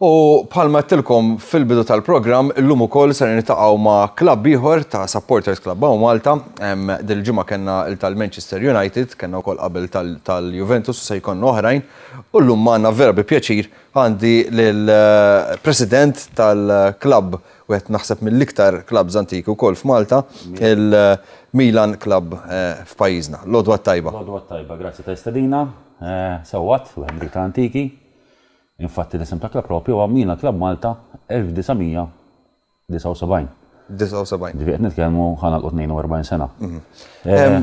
U palma tilkom fil-bidu tal-program, l lumu ukoll ser nitaqgħu ma' klabb ieħor ta' Supporters Club u Malta. Dil-ġimgħa kellna tal-Manchester United, u kol qabel tal-Juventus u se jkollna oħrajn. U llum għandna vera bi pjaċir għandi lill-President eh, tal-klabb u għet naħseb mill-iktar zantik antiki wkoll f'Malta, il-Milan eh, Club eh, f'pajjiżna. Lodwa tajba. Lodwa tajba, grazzi ta' istadina. Sawat, u Antiki. Infatti l-isem ta' klab propju għamina klab Malta 1979. 79. Ġivi, għetnit kelmu ħana l-42 sena. Mhm. Eh,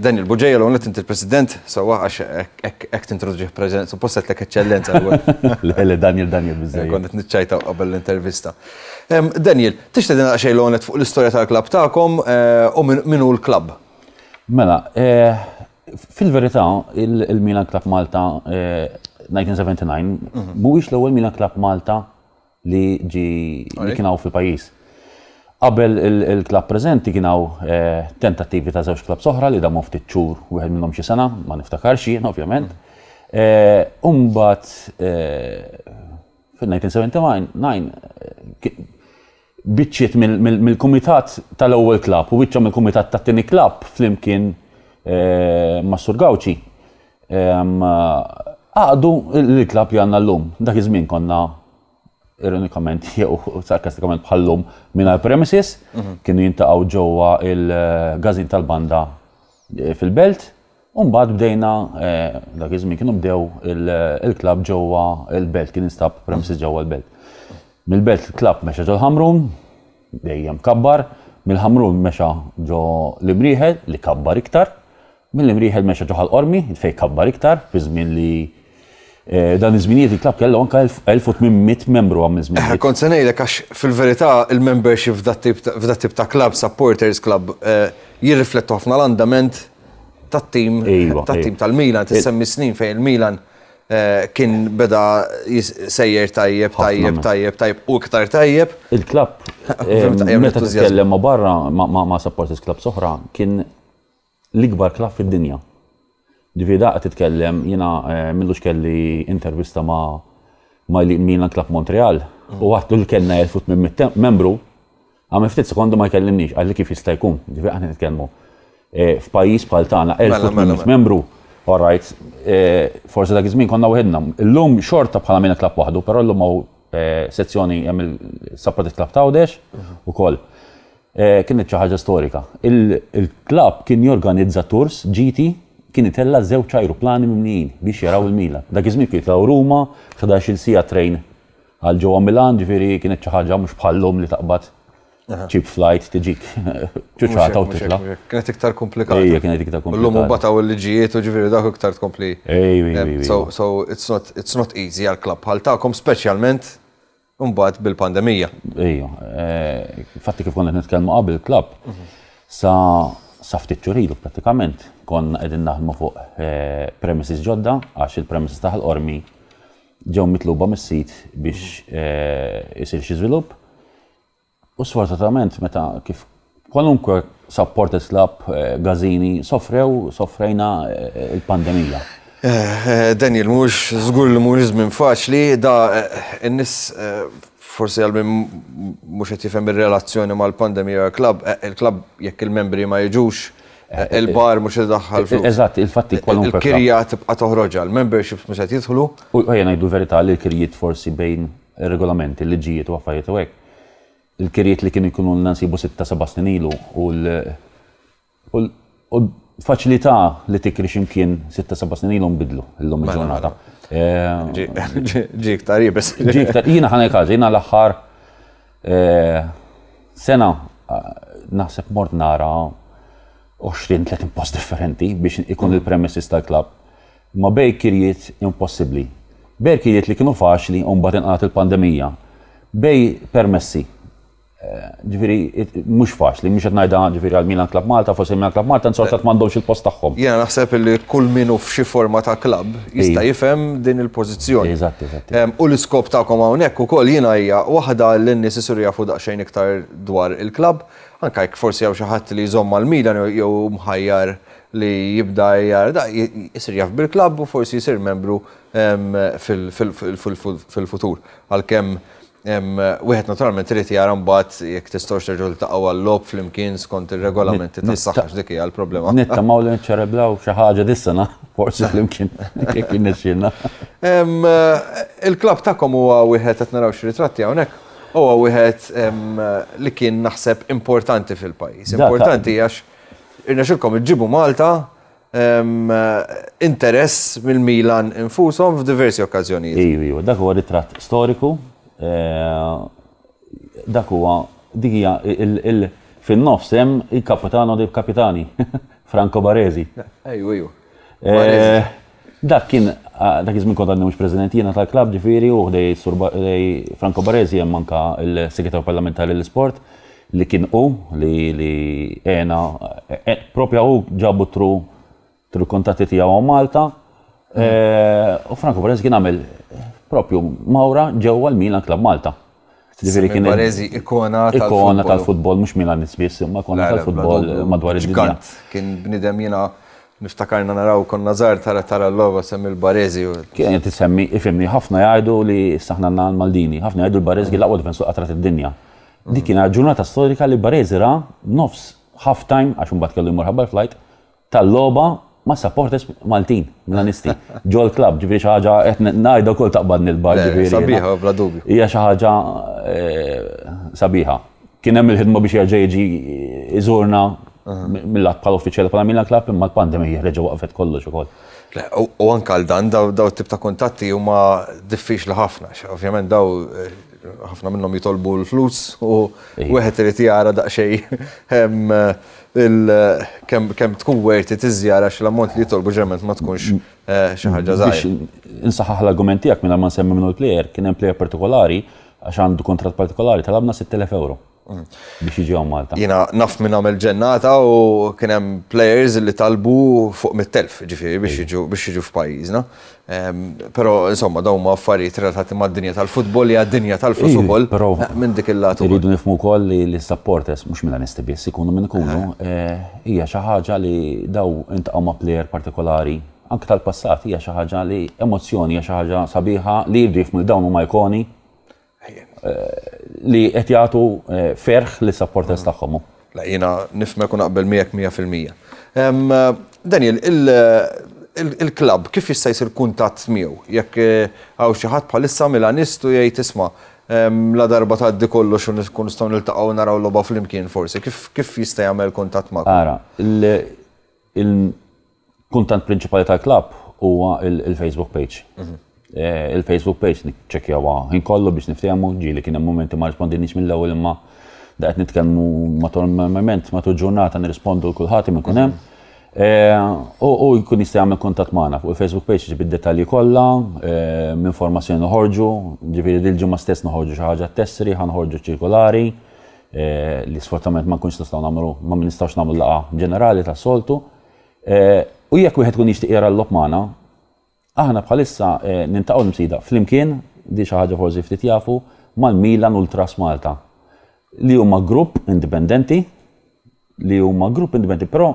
Daniel Buġeja, l għonet il president sawa għax ek t-introduġi prezident, suppostet l Le, Daniel, Daniel, bizzej. Għonet eh, niċċajta qabel l-intervista. Daniel, t-iċtedin għaxej l fuq l istorja tal-klab tagħkom eh, u hu l-klab? Mela, fil-verità, il-Milan Klab Malta 1979, mhm. mhuwiex l-ewwel minna Klab Malta li ġi li kienaw fil-pajjiż. Qabel il-klab preżenti kienaw eh, tentattivi ta' żewġ klab soħra li da' ftit ċur wieħed minnhom xi sena, ma niftakarx jien ovvjament. Mhm. Eh, umbat fil-1979 biċċiet mill-kumitat tal-ewwel klab u biċċa mill-kumitat ta' tini klab flimkien eh, Massur Gawċi għadu l-klab janna l-lum, dak iż-żmien konna ironikament jew sarkastikament bħallum minna premises mhm. kienu jintaqgħu ġewwa il-gazin tal-banda eh, fil-belt u mbagħad bdejna eh, dak iż-żmien kienu bdew il-klab ġewwa il-belt kien instab premises ġewwa l-belt. Mill-belt klab mexa l ħamrun dejjem kabbar, mill-ħamrun mexa ġo l imriħed li kabbar iktar, mill imriħed mexa ġo ħal-qormi fejn kabbar iktar fi li Eh, dan iż-żminijiet il-klab kellu anka 1800 membru għam iż-żminijiet. Eh, kont se ngħidlek għax fil-verità il-membership f'dat tip ta' klab, supporters club, eh, jirriflettu ħafna l-andament tat-tim ta' tim iva, iva. tal-Milan, tissemmi snin fejn il-Milan kien beda sejjer tajjeb, tajjeb, tajjeb, tajjeb u iktar tajjeb. Il-klab, meta tkellem ma barra ma supporters club soħra, kien l-ikbar klab fid-dinja. Divida għat titkellem, jina eh, millux kelli intervista ma' ma' li minna Club Montreal u għattu mm. li kellna jelfut minn membru, għam ftit sekondu ma' jkellimniex, għalli kif jista' jkun, divida għan nitkellmu. Eh, F'pajis bħal tagħna jelfut mela, mela, minn mela. membru, all right, eh, forse dak iż-żmien konna L-lum xorta bħala wahdu, pero waħdu, lum llum sezzjoni hemm il-Supported Club u mhm. ukoll. Kienet xi ħaġa storika. Il-klab kien jorganizza tours GT kien itella żewġ ajruplani mimnijin biex jaraw il mila Dak iż-żmien kien jitlaw Ruma, 11 il-sija għal ġewwa Milan, ġifieri kienet xi ħaġa mhux bħallhom li taqbad cheap flight tiġik ċuċata u Kienet iktar komplikata. Ejja, kienet iktar komplikata. L-lum u l-ġijiet u ġifiri dak iktar kompli. Ejja, So, it's, not, it's not easy għal-klab. Għal ta'kom specialment mbagħad bil-pandemija. Ejja, eh, fatti kif konet netkelmu qabel klab, mhm. sa ftit ċuridu pratikament kon qegħdin naħdmu fuq eh, premises ġodda għax il-premises taħ l-ormi ġew mitluba mis-sit biex eh, isir xi żvilupp. U sfortunatament meta kif kwalunkwe supporters club eh, gazini sofrew, sofrejna il-pandemija. Daniel, mux żgur li mux minn faċli, da n-nis forsi għal mux qed jifem il-relazzjoni ma' l-pandemija, il-klab, il-klab jekk il-membri ma' jġux, Il-bar mux id-daħħal. Eżatt, il-fatti kwalunkwe. Il-kirja tibqa toħroġa, il-memberships mux għet jidħlu. U għajna jdu verita li l-kirjiet forsi bejn regolamenti, l-ġijiet u għaffajiet u għek. Il-kirjiet li kien ikunu l-nansibu 6-7 snin u l-faċilità li tikri ximkien 6-7 snin ilu mbidlu l-lum mela, il-ġurnata. Mela. Ġik tarib. Ġik tarib. Jina ħana jkaġi, jina l-axħar eh, sena ah, naħseb mort nara 20-30 post differenti biex ikun il-premises tal-klab. Ma bej kirjiet impossibli. Bej kirjiet li kienu faċli un batin inqat il-pandemija. Bej permessi. Eh, ġifiri, mux faċli, mux għetnajda ġifiri għal Milan Klab Malta, fosse Milan Klab Malta, nsorta t-mandomx eh, il-post taħħom. Jena naħseb li kull minu f'xi forma ta' klab jista' jifem din il-pozizjoni. Eżatt, eżatt. U l-iskop ta' kom hawnhekk ukoll jiena hija waħda l-nies isur jafu daqsxejn iktar dwar il-klab. il il klab Anka jek forsi għaw xaħat li jżomma l-Milan jew mħajjar li jibda jgħar, da jisir jaf bil-klab u forsi jisir membru fil-futur. Għal-kem Wieħed naturalment trid jara mbagħad jekk tistax terġgħu taqgħu għal lob flimkien skont ir-regolamenti tas-saħħax dik hija l-problema. Nitta ma li ċareblaw xi ħaġa dis-sena forsi flimkien kif kienna eh, Il-klab tagħkom huwa wieħed qed naraw xi ritratti hawnhekk u għawihet li kien naħseb importanti fil-pajis. Importanti għax irnaxilkom iġibu Malta interess mill-Milan infusom f'diversi okkazjonijiet. Iju, iju, dak huwa ritratt storiku, eh, dak huwa dikija fin-nofs hemm il-kapitano dei kapitani, Franco Baresi. Iju, iju. Dak kien, ah, dak iżmin kont għandni mux prezident jiena tal-klab ġifiri u dej Franco Barezi hemm manka l-segretarju parlamentari l-sport li kien u li li ena eh, eh, propja u ġabu tru tru kontatti tiegħu Malta. Eh, u Franco Barezi kien għamel propju Mawra ġewwa l-Milan Klab Malta. Ġifiri kien Barezi ikona tal-futbol. Ikona tal-futbol, mux Milan nisbis, ma ikona tal-futbol madwar il dinja Kien bnidem jena niftakarna naraw kon nazar tara tara l-logo semmi l-Barezi. Kien jinti semmi, ifimni, ħafna jgħidu li saħna l Maldini, ħafna jgħidu l-Barezi l-aqwa defensu għatrat id-dinja. Dik kiena ġurnata storika li Barezi ra nofs half time, għax mbagħad kellu jmur ħabbar flight, tal-loba ma' supporters Maltin, Milanisti, ġol klub, ġifieri xaħġa, ħaġa qed kol taqbad il-bar Sabiħa bla dubju. Hija xi ħaġa eh, sabiħa. Kien hemm il-ħidma biex jaġġi iżurna mill-lat bħal uffiċjali bħala Milan imma l-pandemija reġa' waqfet kollox ukoll. U anka l dan daw tip ta' kontatti huma diffiċli ħafna, ovvjament daw eh, ħafna minnhom jitolbu l-flus u wieħed irid jara daqsxejn eh, eh, kemm tkun werti tiżjara l ammont li jitolbu ġerment ma tkunx xi ħaġa Insaħħa l-argument tiegħek minn ma minn minnu l-plejer, kien hemm plejer partikolari għax għandu kontrat partikolari talabna 6,000 euro. Mm. biex jiġi Malta. Jina naf minn il ġennata u kienem players li talbu fuq mit-telf ġifiri biex jiġu f'pajizna. Pero insomma daw ma affarijiet trattati ma' dinja tal-futbol li għad-dinja tal futbol Però eh, Minn dik il-latu. Ridu nifmu kol li l-supporters, eh, mux minn għanisti biss, sikunu minn kunu, eh. hija xi ħaġa li daw inta ma' player partikolari anke tal-passat hija xi ħaġa li emozzjoni hija xi ħaġa sabiħa li jirrif mill dawn huma ikoni li qed jagħtu eh, ferħ li supporters tagħhom. La jiena nifmek u naqbel miegħek 100%. Eh, Daniel, il-klab eh, kif jista' jsir kuntatt miegħu jekk hawn xi ħadd bħalissa Milanistu jgħid isma' la darba tgħaddi kollox u nkun nistgħu niltaqgħu naraw logħba flimkien forsi. Kif jista' jagħmel kuntatt magħkom? Ara, il-kuntatt prinċipali tal-klab huwa il-Facebook page. Mhm. Eh, il-Facebook page nikċekjawa. Ah, Inkollu biex niftijamu ġili kien hemm momenti ma rispondinix mill-ewwel imma daqed nitkellmu matur moment matul ġurnata nirrispondu l kulħadd imma kun hemm. Eh, u jkun jistaj jagħmel kontat maħna fuq il-Facebook page ġib id-dettalji kollha, eh, informazzjoni ġibid il dil ma' stess nħorġu xaħġa t tessri, ħanħorġu ċirkolari li sfortament ma nkunx nistgħu nagħmlu ma nistgħux nagħmlu laqa ġenerali tas-soltu. U jekk wieħed kun jixtieq jara l-lop aħna bħalissa eh, nintaqgħu msida flimkien di xi ħaġa forsi ftit jafu mal-Milan Ultras Malta li huma grupp indipendenti li huma grupp indipendenti, però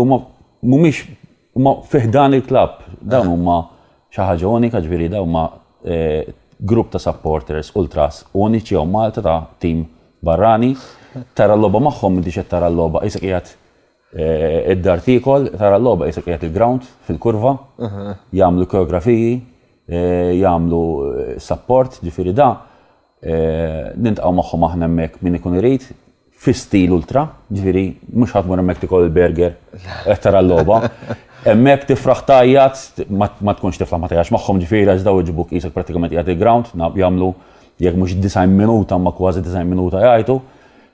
huma mhumiex huma fiħdan il-klabb dawn huma xi ħaġa unika ġifieri dawn huma eh, grupp ta' supporters ultras uniċi u Malta ta' tim barrani tara l-loba magħhom inti tara l-loba qiegħed Eh, id-dar tikol, tara l-loba jisak jgħat il-ground fil-kurva, jgħamlu koreografiji, eh, jgħamlu eh, support, ġifiri da, nintqaw maħħu aħna mek minn ikun irrit, fi stil ultra, ġifiri, mux ħatmur mek tikol il berger tara l-loba, emmek tifraħ tajjat, ma tkunx tifraħ ma tajjax maħħom ġifiri, għax daw iġbuk jisek pratikament jgħat ground jgħamlu, jgħak mux 90 minuta, ma kważi 90 minuta jgħajtu,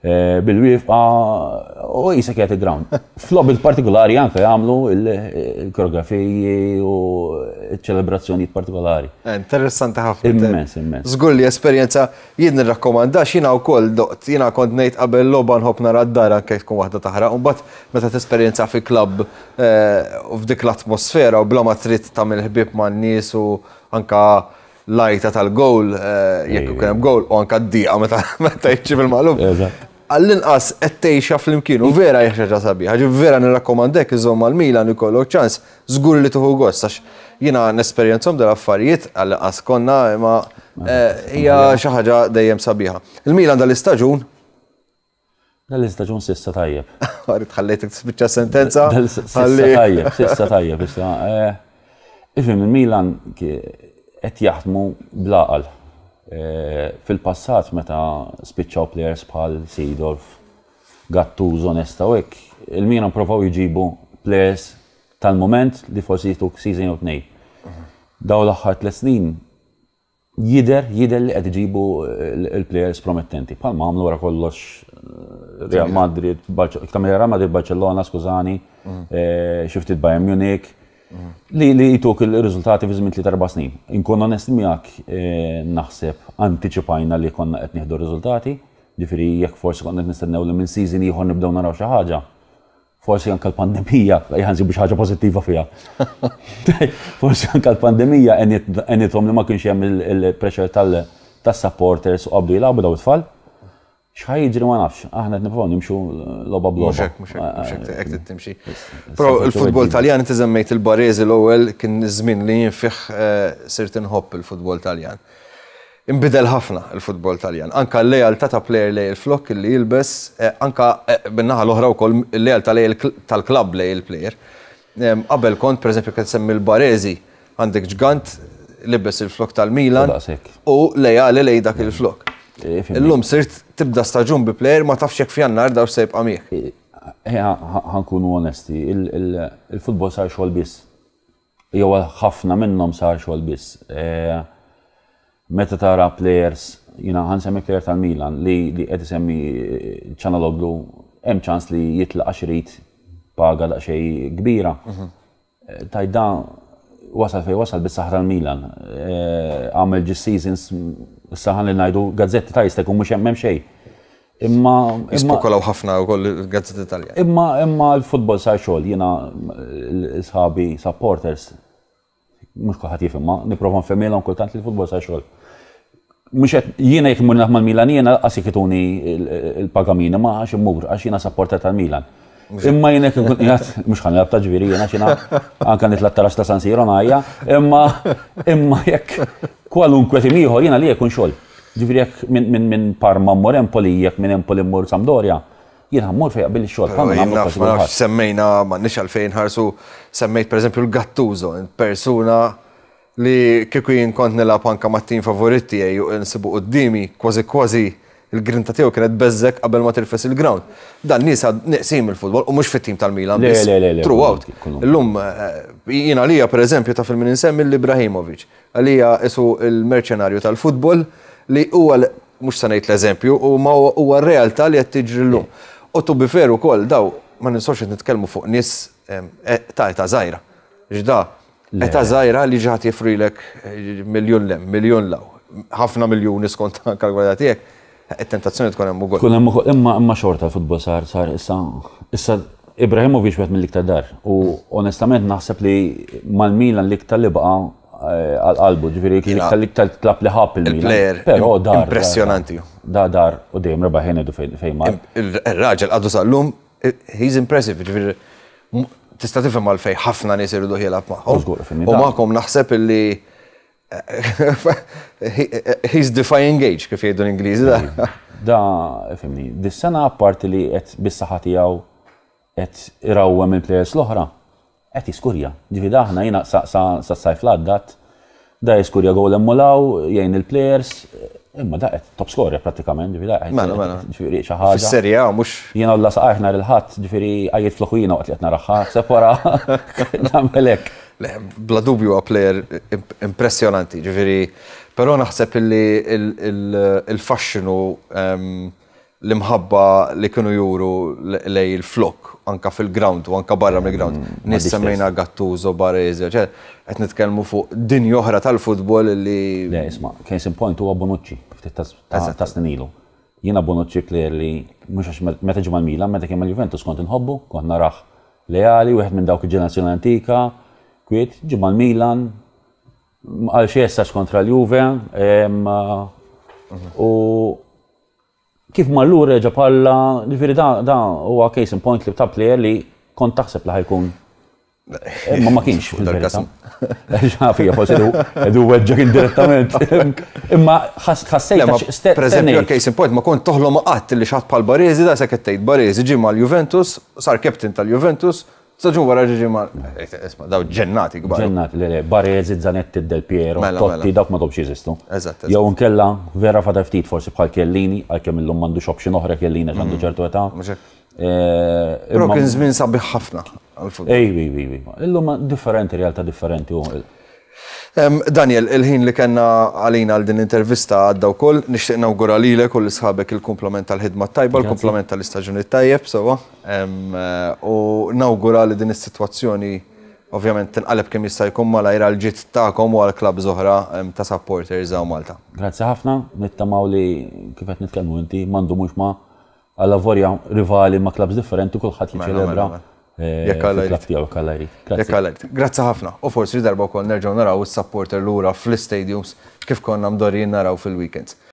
Eh, bil-wifqa ah, u jisek jgħati ground. Flop il-partikolari anke jgħamlu il-koreografiji u ċelebrazzjoni partikolari. Eh, interessanti ħafna. Immens, immens. Zgull li esperienza jien nirrakkomanda xina u koll dot, jina kont nejt qabel loba nħob nara d-dara kif tkun taħra, un bat meta t-esperienza fi klab eh, u f'dik l-atmosfera u bla ma trid tagħmel ħbib ma' n-nies u anka lajta tal-gowl, jekk u kienem gowl, u anka d-dija meta jċib il-malum għall-inqas qed fl flimkien u vera jħxaġa sabiħa, ġi vera nirrakkomandek iżom għal-Milan ikollok ċans, zgur li tuħu gost, għax jina n-esperienzom affarijiet għall-inqas konna ma eh, hija xaħġa dejjem sabiħa. Il-Milan dal-istaġun Dal-istaġun sissa tajjeb. Għarit ħallejtek t-spicċa sentenza. Sissa tajjeb, sissa tajjeb. Eh, ifim, il-Milan qed jaħdmu blaqal Eh, fil-passat meta spiċċaw players bħal Seedorf, Gattuso, Nesta u il-mina provaw jġibu players tal-moment li forsi jituk season u tnejn Daw l-axħar tliet snin jider, jider li qed ġibu il-players eh, promettenti. Palma għamlu wara kollox eh, Real Madrid, Real Barcellona, skużani, mm. xiftit Bayern Munich, li li jituk il-rizultati fi żmien 3-4 snin. Inkun onest miegħek eh, naħseb antiċipajna li konna qed nieħdu riżultati, ġifieri jekk forsi konna qed nistennew li minn season ieħor nibdew naraw xi ħaġa. Forsi anke l-pandemija jħansi biex ħaġa pożittiva fiha. Forsi anke l-pandemija enithom li ma kienx hemm il-pressure tal-supporters u qabdu jilagħbu daw it-tfal xħajġri ma nafx, aħna t-nifaw nimxu loba bloba. Muxek, muxek, muxek, t timxi. Pro il-futbol taljan t il-barezi l-ewel kien zmin li jinfiħ sirt nħobb il-futbol taljan. Imbidel ħafna il-futbol taljan. Anka l-lejalta ta' plejer lej il-flok li jilbes, anka minnaħa l-oħra u koll l-lejalta lej tal-klab lej il-plejer. Qabel kont, per eżempju, kien semmi l-barezi, għandek ġgant, libbes il-flok tal-Milan u lejali lej dak il-flok. Eh, Illum sirt tibda staġun bi plejer ma tafx jekk f'jannar daw sejb għamieħ. Eh, eh, ħankunu onesti, il-futbol sar xogħol biss. Jew ħafna minnhom sar xogħol biss. Meta tara players, jina ħansemmi plejer tal-Milan li qed isemmi ċanaloglu hemm ċans li jitla' xrid paga daqsxejn kbira. Mhm. Tajda wasal fej wasal bis-saħra l-Milan. Eh, għamel ġis seasons saħan li najdu gazzetti ta' jistek u mux jemmem xej. Imma. Ispokolaw ħafna u koll gazzetti Italja. Imma imma l-futbol sa' xogħol jiena sħabi supporters. Mux kulħadd jifimma, niprofon femmilhom kultant li l-futbol sa' xogħol. Mux jiena jek mur naħma l-Milan jiena għasik il-pagamina ma' għax immur għax jiena supporter tal-Milan. Imma jenek ikun jgħat, mux ħan labta ġviri, jena ċina, għanka nitlattarax ta' San Siro najja, imma, imma jekk kwalunkwe timiħor jena li jekun xol. Ġviri jekk minn min, Parma mmur Empoli, jekk minn Empoli mmur Sampdoria, jena mmur billi xogħol, xol. Semmejna, ma nix għalfejn ħarsu, semmejt per eżempju l-Gattuso, persuna li kieku jien kont nilab anka mat-tim favoritti għaj, nsibu qoddimi, kważi kważi il-grinta tiegħu kienet beżek qabel ma tilfes il-ground. Dan nies neqsim il-futbol u mhux fit-tim tal-Milan biss. Throughout. Illum eh, jiena għalija pereżempju ta' fil-min insemmi l-Ibrahimovic. Għalija isu il-merċenarju tal-futbol li huwa mhux se ngħid l-eżempju u ma huwa r-realtà li qed tiġri llum. U tu fer ukoll daw ma qed nitkellmu fuq nies e- ta' ta' żgħira. Ġda, Eta zaħira li ġaħat jifrilek eh, miljon lem, miljon law. ħafna miljoni skont kalkulatijek il tentazzjoni tkun hemm ukoll. Tkun hemm ukoll imma imma xorta l-futbol sar sar issa issa Ibrahimovic wieħed mill-iktar dar u onestament naħseb li mal-Milan l-iktar li baqa eh, għal-qalbu, ġifieri kien iktar l-iktar tlab li ħab il-Milan. Però dar. Impressjonanti. Da dar u dejjem rebaħ idu fejn ma. Ir-raġel għadu sal-lum, he's impressive, ġifieri tista' tifhem għalfejn ħafna nies irridu ħielab magħhom. U magħkom naħseb illi He's defying age, kif jgħidu l-Ingliżi da. Iva. Da, fimni, dis-sena apparti li qed bis-saħħa tiegħu qed irawwem il-plejers l-oħra, qed jiskurja. Ġifi daħna jiena sa' sajf l għaddat da jiskurja gol emmolaw, jgħin il-plejers, Imma da qed top scorer pratikament, ġifieri da. Mela, mela. Ġifieri xi ħaġa. Fis-serja mhux. Jiena l saqajh nar il-ħadd, ġifieri qajjed fl-ħwina waqt li qed naraħħa, separa nagħmel hekk. Bla dubju a plejer impressjonanti, ġifieri. Però naħseb illi il-fascinu il, il, il, il ehm, l-imħabba li kienu juru lej il-flok, anka fil-ground u anka barra mill-ground. Mm, Nissemmejna Gattuso, ċe, qed nitkellmu fuq din joħra tal-futbol li. Le, isma, case in point huwa Bonucci, ftit ta' snilu. Jiena Bonucci li mhux għax meta ġimgħa Milan, meta kemm il-Juventus kont inħobbu, kont naraħ leali, wieħed minn dawk il-ġenerazzjoni antika, kwiet ġimgħa Milan, għal xi kontra l-Juve, mhm. u kif mallur reġa palla, ġifiri da, da huwa case in point li ta' plejer li kont taħseb li ħajkun. Eh, ma ma kienx fil-verità. Ġafija, eh, forse du edu weġġak indirettament. Imma ma Per eżempju, case in point, ma kont ma qatt li xaħt pal barezi da sekk tgħid Baresi ġimma l-Juventus, sar captain tal-Juventus, Staġun għara ġiġi ma. Eh, eh, daw ġennati kbar. Ġennati, le, le, Barezi, Zanetti, Del Piero, mela, Totti, mela. dak ma dobx jizistu. Eżatt. Jow nkella vera fada ftit forsi bħal Kellini, għalkemm illum mandu option oħra Kellini għandu mm. ċertu età. Eh, Però kien zmin sabiħ ħafna. Ej, vi, vi, ej, illum differenti, realta differenti. Daniel, il-ħin li kena għalina għal din intervista għadda u koll, nishtiq nawgura li l sħabek il-komplement tal-ħidma tajba, il-komplement tal-istagġuni tajjeb, sewa, eh, u nawgura li din is-situazzjoni ovvjament tinqaleb kemm jista' jkun malajr l-ġit tagħkom u għal klab zoħra ta' supporters għaw Malta. Grazzi ħafna, nittamaw li kif qed nitkellmu inti m'għandu mhux ma' għal rivali ma' klabs differenti kulħadd li ċelebra Eh, jekk għallajt. Grazzi ħafna. U forsi darba kol nerġaw naraw il-supporter l-ura fl-stadiums kif konna mdorri naraw fil-weekends.